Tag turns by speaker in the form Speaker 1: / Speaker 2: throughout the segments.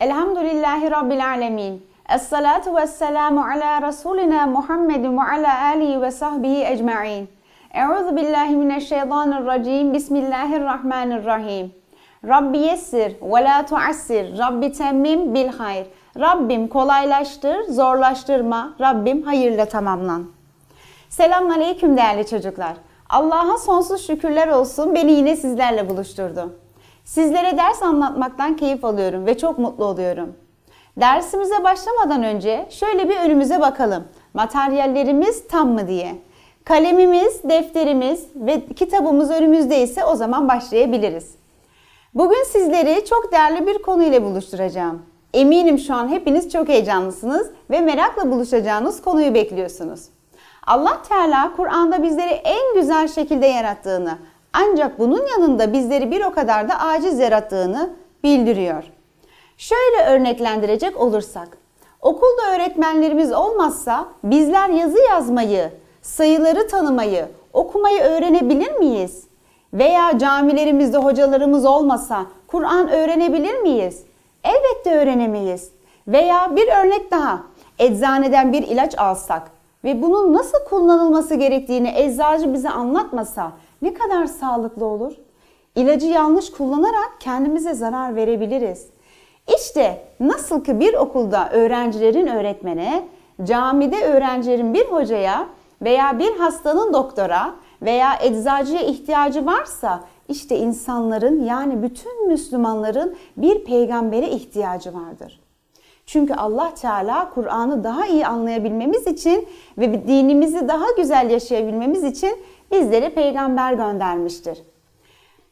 Speaker 1: Elhamdülillahi Rabbil Alemin. Esselatu vesselamu ala Resulina Muhammedin ve ala alihi ve sahbihi ecma'in. Euzu billahi mineşşeytanirracim. Bismillahirrahmanirrahim. Rabbi yessir ve la tuassir. Rabbi temmim bil hayr. Rabbim kolaylaştır, zorlaştırma. Rabbim hayırla tamamlan. Selamun aleyküm değerli çocuklar. Allah'a sonsuz şükürler olsun beni yine sizlerle buluşturdu. Sizlere ders anlatmaktan keyif alıyorum ve çok mutlu oluyorum. Dersimize başlamadan önce şöyle bir önümüze bakalım. Materyallerimiz tam mı diye. Kalemimiz, defterimiz ve kitabımız önümüzde ise o zaman başlayabiliriz. Bugün sizleri çok değerli bir konuyla buluşturacağım. Eminim şu an hepiniz çok heyecanlısınız ve merakla buluşacağınız konuyu bekliyorsunuz. Allah Teala Kur'an'da bizleri en güzel şekilde yarattığını, ancak bunun yanında bizleri bir o kadar da aciz yarattığını bildiriyor. Şöyle örneklendirecek olursak, okulda öğretmenlerimiz olmazsa bizler yazı yazmayı, sayıları tanımayı, okumayı öğrenebilir miyiz? Veya camilerimizde hocalarımız olmasa Kur'an öğrenebilir miyiz? Elbette öğrenemeyiz. Veya bir örnek daha, eczaneden bir ilaç alsak ve bunun nasıl kullanılması gerektiğini eczacı bize anlatmasa ne kadar sağlıklı olur? İlacı yanlış kullanarak kendimize zarar verebiliriz. İşte nasıl ki bir okulda öğrencilerin öğretmene, camide öğrencilerin bir hocaya veya bir hastanın doktora veya eczacıya ihtiyacı varsa işte insanların yani bütün Müslümanların bir peygambere ihtiyacı vardır. Çünkü Allah Teala Kur'an'ı daha iyi anlayabilmemiz için ve dinimizi daha güzel yaşayabilmemiz için bizlere peygamber göndermiştir.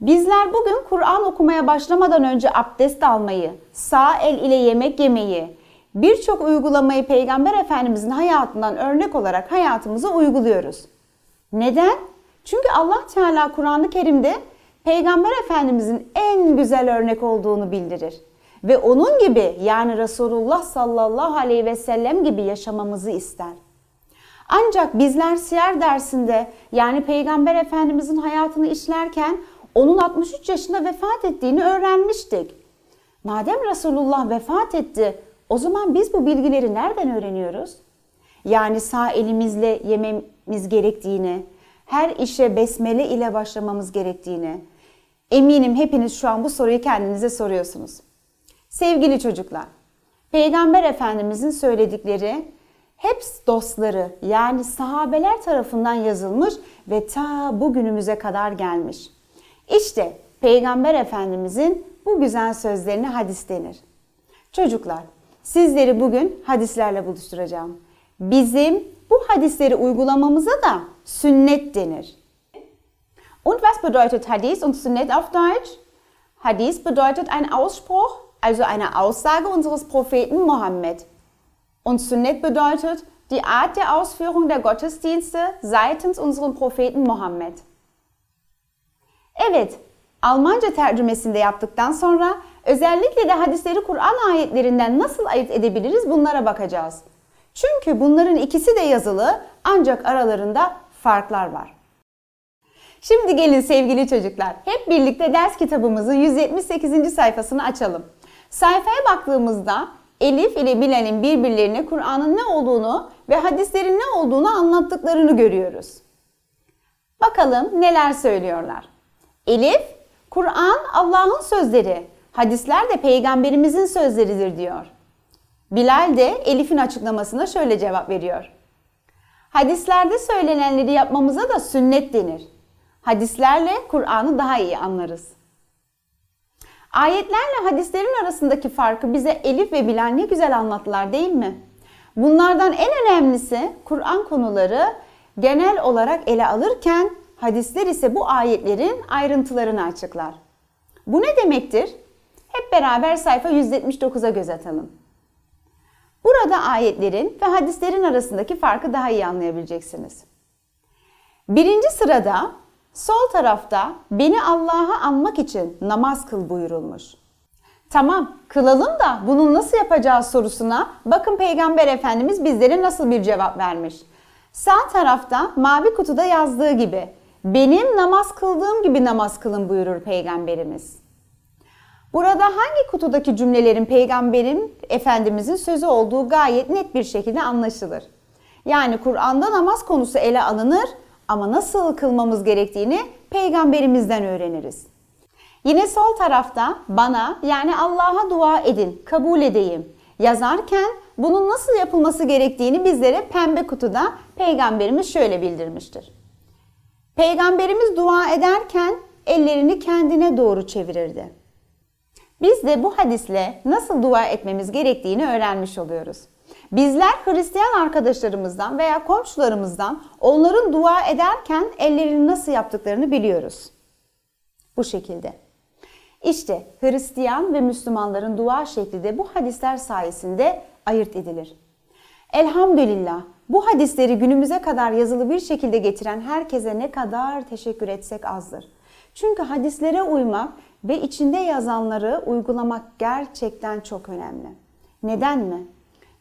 Speaker 1: Bizler bugün Kur'an okumaya başlamadan önce abdest almayı, sağ el ile yemek yemeyi, birçok uygulamayı Peygamber Efendimizin hayatından örnek olarak hayatımıza uyguluyoruz. Neden? Çünkü Allah Teala Kur'an-ı Kerim'de Peygamber Efendimizin en güzel örnek olduğunu bildirir. Ve onun gibi yani Resulullah sallallahu aleyhi ve sellem gibi yaşamamızı ister. Ancak bizler siyer dersinde yani Peygamber Efendimizin hayatını işlerken onun 63 yaşında vefat ettiğini öğrenmiştik. Madem Resulullah vefat etti, o zaman biz bu bilgileri nereden öğreniyoruz? Yani sağ elimizle yememiz gerektiğini, her işe besmele ile başlamamız gerektiğini. Eminim hepiniz şu an bu soruyu kendinize soruyorsunuz. Sevgili çocuklar, Peygamber Efendimizin söyledikleri Heps dostları yani sahabeler tarafından yazılmış ve ta bugünümüze kadar gelmiş. İşte Peygamber Efendimizin bu güzel sözlerine hadis denir. Çocuklar, sizleri bugün hadislerle buluşturacağım. Bizim bu hadisleri uygulamamıza da sünnet denir. Und was bedeutet Hadis und Sünnet auf Deutsch? Hadis bedeutet ein Ausspruch, also eine Aussage unseres Propheten Mohammed. Und Sünnet bedeutet die Art der Ausführung der Gottesdienste seitens unserem Propheten Muhammed. Evet, Almanca tercümesinde yaptıktan sonra özellikle de hadisleri Kur'an ayetlerinden nasıl ayırt edebiliriz bunlara bakacağız. Çünkü bunların ikisi de yazılı ancak aralarında farklar var. Şimdi gelin sevgili çocuklar, hep birlikte ders kitabımızın 178. sayfasını açalım. Sayfaya baktığımızda Elif ile Bilal'in birbirlerine Kur'an'ın ne olduğunu ve hadislerin ne olduğunu anlattıklarını görüyoruz. Bakalım neler söylüyorlar. Elif, Kur'an Allah'ın sözleri, hadisler de peygamberimizin sözleridir diyor. Bilal de Elif'in açıklamasına şöyle cevap veriyor. Hadislerde söylenenleri yapmamıza da sünnet denir. Hadislerle Kur'an'ı daha iyi anlarız. Ayetlerle hadislerin arasındaki farkı bize Elif ve Bilal ne güzel anlattılar değil mi? Bunlardan en önemlisi Kur'an konuları genel olarak ele alırken hadisler ise bu ayetlerin ayrıntılarını açıklar. Bu ne demektir? Hep beraber sayfa 179'a göz atalım. Burada ayetlerin ve hadislerin arasındaki farkı daha iyi anlayabileceksiniz. Birinci sırada Sol tarafta beni Allah'a anmak için namaz kıl buyurulmuş. Tamam kılalım da bunu nasıl yapacağız sorusuna bakın Peygamber Efendimiz bizlere nasıl bir cevap vermiş. Sağ tarafta mavi kutuda yazdığı gibi benim namaz kıldığım gibi namaz kılın buyurur Peygamberimiz. Burada hangi kutudaki cümlelerin Peygamberin Efendimizin sözü olduğu gayet net bir şekilde anlaşılır. Yani Kur'an'da namaz konusu ele alınır ama nasıl kılmamız gerektiğini peygamberimizden öğreniriz. Yine sol tarafta bana yani Allah'a dua edin, kabul edeyim yazarken bunun nasıl yapılması gerektiğini bizlere pembe kutuda peygamberimiz şöyle bildirmiştir. Peygamberimiz dua ederken ellerini kendine doğru çevirirdi. Biz de bu hadisle nasıl dua etmemiz gerektiğini öğrenmiş oluyoruz. Bizler Hristiyan arkadaşlarımızdan veya komşularımızdan onların dua ederken ellerini nasıl yaptıklarını biliyoruz. Bu şekilde. İşte Hristiyan ve Müslümanların dua şekli de bu hadisler sayesinde ayırt edilir. Elhamdülillah bu hadisleri günümüze kadar yazılı bir şekilde getiren herkese ne kadar teşekkür etsek azdır. Çünkü hadislere uymak ve içinde yazanları uygulamak gerçekten çok önemli. Neden mi?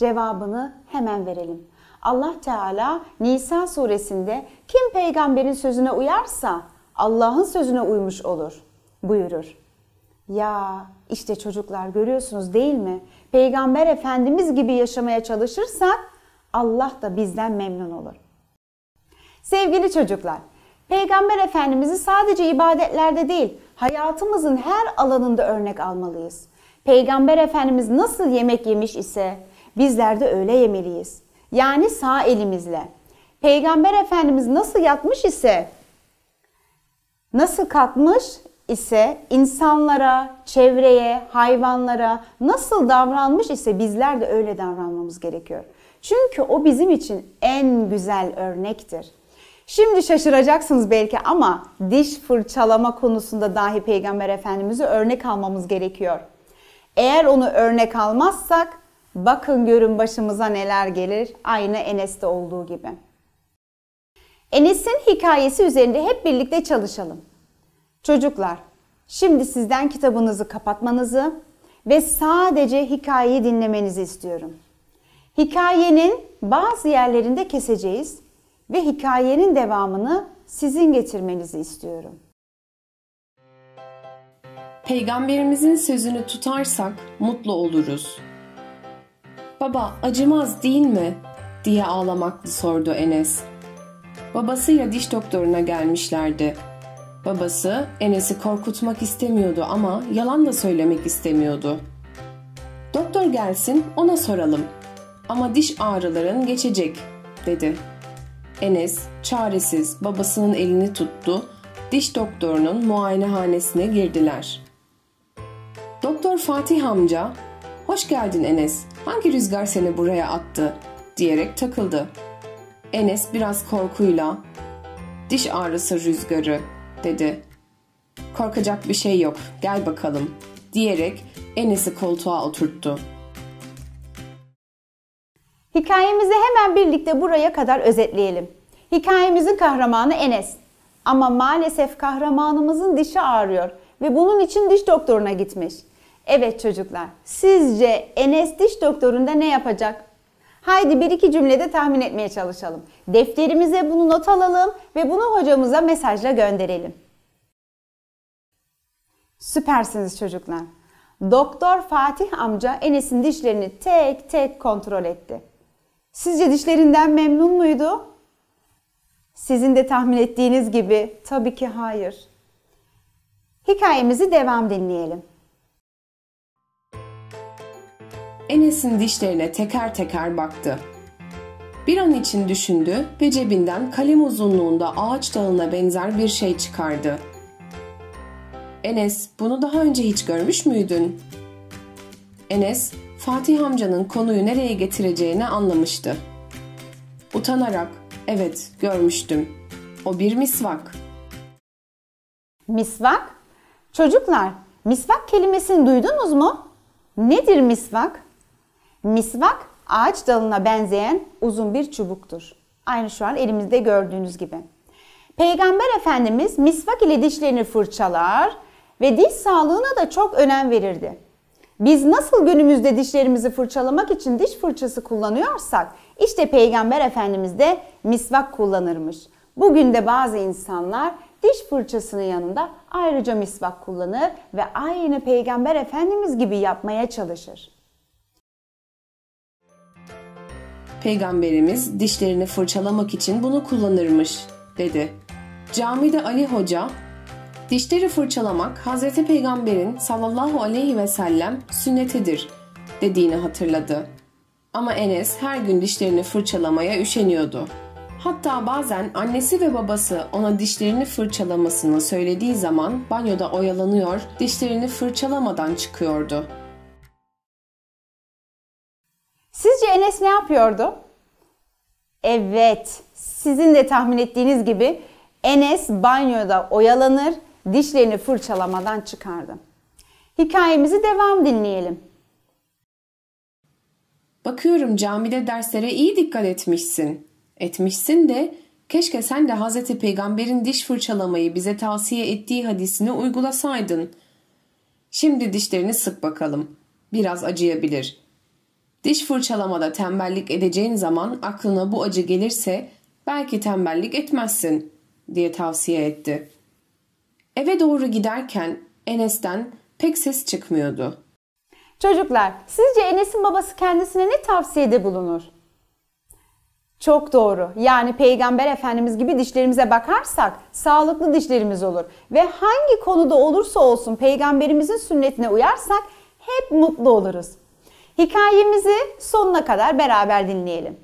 Speaker 1: Cevabını hemen verelim. Allah Teala Nisa suresinde kim peygamberin sözüne uyarsa Allah'ın sözüne uymuş olur buyurur. Ya işte çocuklar görüyorsunuz değil mi? Peygamber Efendimiz gibi yaşamaya çalışırsak Allah da bizden memnun olur. Sevgili çocuklar, Peygamber Efendimiz'i sadece ibadetlerde değil, hayatımızın her alanında örnek almalıyız. Peygamber Efendimiz nasıl yemek yemiş ise, Bizler de öyle yemeliyiz. Yani sağ elimizle. Peygamber Efendimiz nasıl yatmış ise, nasıl kalkmış ise insanlara, çevreye, hayvanlara nasıl davranmış ise bizler de öyle davranmamız gerekiyor. Çünkü o bizim için en güzel örnektir. Şimdi şaşıracaksınız belki ama diş fırçalama konusunda dahi Peygamber Efendimiz'i örnek almamız gerekiyor. Eğer onu örnek almazsak Bakın görün başımıza neler gelir aynı Enes'te olduğu gibi. Enes'in hikayesi üzerinde hep birlikte çalışalım. Çocuklar, şimdi sizden kitabınızı kapatmanızı ve sadece hikayeyi dinlemenizi istiyorum. Hikayenin bazı yerlerinde keseceğiz ve hikayenin devamını sizin getirmenizi istiyorum.
Speaker 2: Peygamberimizin sözünü tutarsak mutlu oluruz. Baba acımaz değil mi? diye ağlamaklı sordu Enes. Babasıyla diş doktoruna gelmişlerdi. Babası Enes'i korkutmak istemiyordu ama yalan da söylemek istemiyordu. Doktor gelsin ona soralım ama diş ağrıların geçecek dedi. Enes çaresiz babasının elini tuttu diş doktorunun muayenehanesine girdiler. Doktor Fatih amca ''Hoş geldin Enes, hangi rüzgar seni buraya attı?'' diyerek takıldı. Enes biraz korkuyla ''Diş ağrısı rüzgarı'' dedi. ''Korkacak bir şey yok, gel bakalım.'' diyerek Enes'i koltuğa oturttu. Hikayemizi hemen birlikte buraya kadar özetleyelim. Hikayemizin
Speaker 1: kahramanı Enes. Ama maalesef kahramanımızın dişi ağrıyor ve bunun için diş doktoruna gitmiş. Evet çocuklar, sizce Enes diş doktorunda ne yapacak? Haydi bir iki cümlede tahmin etmeye çalışalım. Defterimize bunu not alalım ve bunu hocamıza mesajla gönderelim. Süpersiniz çocuklar. Doktor Fatih amca Enes'in dişlerini tek tek kontrol etti. Sizce dişlerinden memnun muydu? Sizin de tahmin ettiğiniz gibi tabii ki hayır. Hikayemizi
Speaker 2: devam dinleyelim. Enes'in dişlerine teker teker baktı. Bir an için düşündü ve cebinden kalem uzunluğunda ağaç dalına benzer bir şey çıkardı. Enes, bunu daha önce hiç görmüş müydün? Enes, Fatih amcanın konuyu nereye getireceğini anlamıştı. Utanarak, evet görmüştüm. O bir misvak. Misvak? Çocuklar,
Speaker 1: misvak kelimesini duydunuz mu? Nedir misvak? Misvak ağaç dalına benzeyen uzun bir çubuktur. Aynı şu an elimizde gördüğünüz gibi. Peygamber Efendimiz misvak ile dişlerini fırçalar ve diş sağlığına da çok önem verirdi. Biz nasıl günümüzde dişlerimizi fırçalamak için diş fırçası kullanıyorsak işte Peygamber Efendimiz de misvak kullanırmış. Bugün de bazı insanlar diş fırçasının yanında ayrıca misvak kullanır ve aynı Peygamber Efendimiz gibi yapmaya çalışır.
Speaker 2: Peygamberimiz dişlerini fırçalamak için bunu kullanırmış dedi. Camide Ali Hoca dişleri fırçalamak Hazreti Peygamber'in sallallahu aleyhi ve sellem sünnetidir dediğini hatırladı. Ama Enes her gün dişlerini fırçalamaya üşeniyordu. Hatta bazen annesi ve babası ona dişlerini fırçalamasını söylediği zaman banyoda oyalanıyor, dişlerini fırçalamadan çıkıyordu.''
Speaker 1: Prenses ne yapıyordu? Evet, sizin de tahmin ettiğiniz gibi Enes banyoda oyalanır, dişlerini fırçalamadan çıkardı.
Speaker 2: Hikayemizi devam dinleyelim. Bakıyorum camide derslere iyi dikkat etmişsin. Etmişsin de keşke sen de Hazreti Peygamber'in diş fırçalamayı bize tavsiye ettiği hadisini uygulasaydın. Şimdi dişlerini sık bakalım. Biraz acıyabilir. Diş fırçalamada tembellik edeceğin zaman aklına bu acı gelirse belki tembellik etmezsin diye tavsiye etti. Eve doğru giderken Enes'ten pek ses çıkmıyordu. Çocuklar, sizce Enes'in babası kendisine
Speaker 1: ne tavsiyede bulunur? Çok doğru. Yani Peygamber Efendimiz gibi dişlerimize bakarsak sağlıklı dişlerimiz olur. Ve hangi konuda olursa olsun Peygamberimizin sünnetine uyarsak hep mutlu oluruz. Hikayemizi
Speaker 2: sonuna kadar beraber dinleyelim.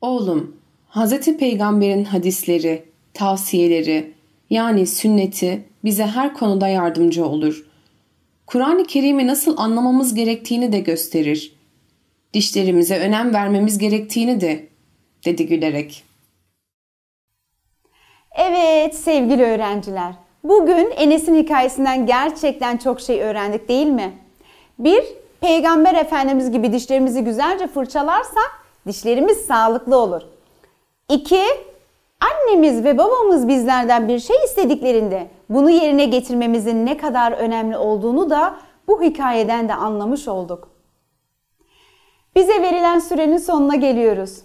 Speaker 2: Oğlum, Hz. Peygamber'in hadisleri, tavsiyeleri yani sünneti bize her konuda yardımcı olur. Kur'an-ı Kerim'i nasıl anlamamız gerektiğini de gösterir. Dişlerimize önem vermemiz gerektiğini de, dedi gülerek.
Speaker 1: Evet sevgili öğrenciler, bugün Enes'in hikayesinden gerçekten çok şey öğrendik değil mi? Bir, Peygamber Efendimiz gibi dişlerimizi güzelce fırçalarsak dişlerimiz sağlıklı olur. 2. Annemiz ve babamız bizlerden bir şey istediklerinde bunu yerine getirmemizin ne kadar önemli olduğunu da bu hikayeden de anlamış olduk. Bize verilen sürenin sonuna geliyoruz.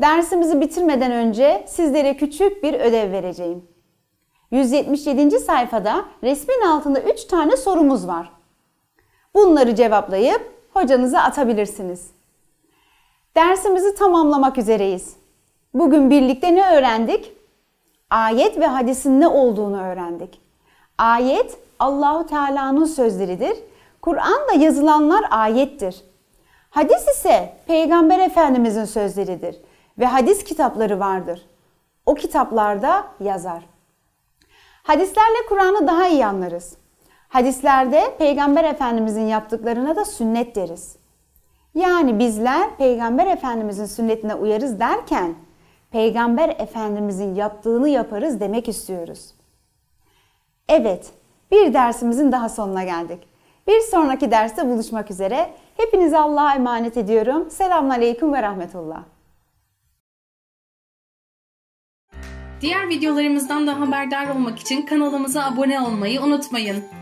Speaker 1: Dersimizi bitirmeden önce sizlere küçük bir ödev vereceğim. 177. sayfada resmin altında 3 tane sorumuz var. Bunları cevaplayıp hocanıza atabilirsiniz. Dersimizi tamamlamak üzereyiz. Bugün birlikte ne öğrendik? Ayet ve hadisin ne olduğunu öğrendik. Ayet Allahu Teala'nın sözleridir. Kur'an da yazılanlar ayettir. Hadis ise Peygamber Efendimizin sözleridir ve hadis kitapları vardır. O kitaplarda yazar. Hadislerle Kur'an'ı daha iyi anlarız. Hadislerde Peygamber Efendimizin yaptıklarına da sünnet deriz. Yani bizler Peygamber Efendimizin sünnetine uyarız derken Peygamber Efendimizin yaptığını yaparız demek istiyoruz. Evet, bir dersimizin daha sonuna geldik. Bir sonraki derste buluşmak üzere. Hepinizi Allah'a emanet ediyorum. Selamun ve Rahmetullah.
Speaker 2: Diğer videolarımızdan da haberdar olmak için kanalımıza abone olmayı unutmayın.